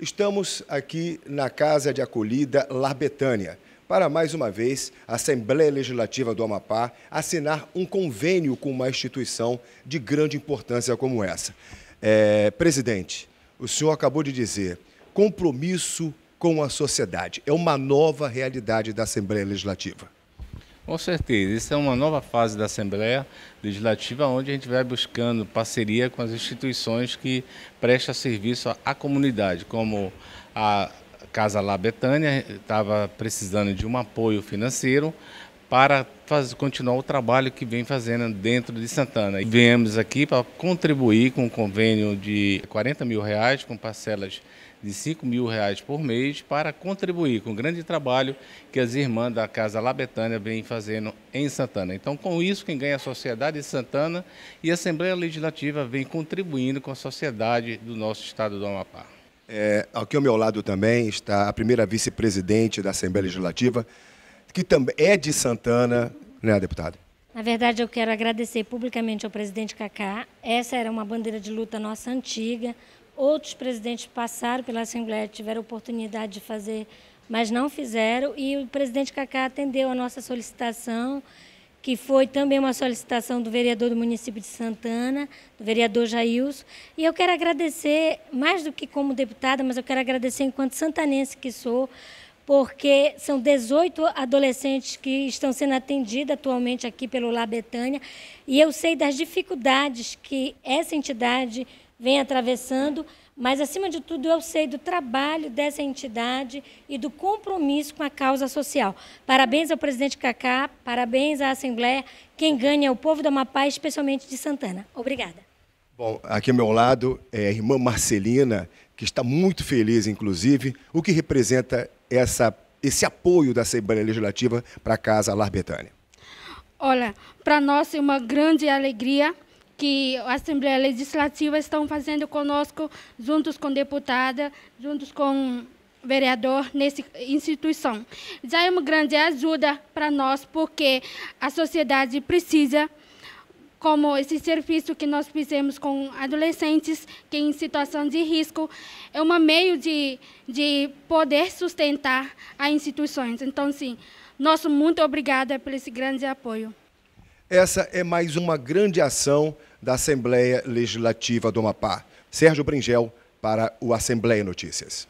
Estamos aqui na Casa de Acolhida Larbetânia para, mais uma vez, a Assembleia Legislativa do Amapá assinar um convênio com uma instituição de grande importância como essa. É, presidente, o senhor acabou de dizer, compromisso com a sociedade é uma nova realidade da Assembleia Legislativa. Com certeza, isso é uma nova fase da Assembleia Legislativa, onde a gente vai buscando parceria com as instituições que prestam serviço à comunidade, como a Casa Lá Betânia estava precisando de um apoio financeiro para continuar o trabalho que vem fazendo dentro de Santana. Viemos aqui para contribuir com um convênio de 40 mil reais, com parcelas de 5 mil reais por mês, para contribuir com o grande trabalho que as irmãs da Casa Labetânia vêm fazendo em Santana. Então, com isso, quem ganha é a sociedade de Santana e a Assembleia Legislativa vem contribuindo com a sociedade do nosso estado do Amapá. É, aqui ao meu lado também está a primeira vice-presidente da Assembleia Legislativa, que também é de Santana, né, deputado? Na verdade, eu quero agradecer publicamente ao presidente Cacá. Essa era uma bandeira de luta nossa antiga. Outros presidentes passaram pela Assembleia, tiveram oportunidade de fazer, mas não fizeram. E o presidente Cacá atendeu a nossa solicitação, que foi também uma solicitação do vereador do município de Santana, do vereador Jailson. E eu quero agradecer, mais do que como deputada, mas eu quero agradecer enquanto santanense que sou, porque são 18 adolescentes que estão sendo atendidos atualmente aqui pelo Lá Betânia, e eu sei das dificuldades que essa entidade vem atravessando, mas, acima de tudo, eu sei do trabalho dessa entidade e do compromisso com a causa social. Parabéns ao presidente Cacá, parabéns à Assembleia. Quem ganha é o povo do Amapá, especialmente de Santana. Obrigada. Bom, aqui ao meu lado é a irmã Marcelina, que está muito feliz, inclusive, o que representa essa, esse apoio da Assembleia Legislativa para a Casa Larbetânia? Olha, para nós é uma grande alegria que a Assembleia Legislativa está fazendo conosco, juntos com deputada, juntos com vereador nessa instituição. Já é uma grande ajuda para nós, porque a sociedade precisa como esse serviço que nós fizemos com adolescentes que em situação de risco, é um meio de, de poder sustentar as instituições. Então, sim, nosso muito obrigada por esse grande apoio. Essa é mais uma grande ação da Assembleia Legislativa do Amapá. Sérgio Bringel, para o Assembleia Notícias.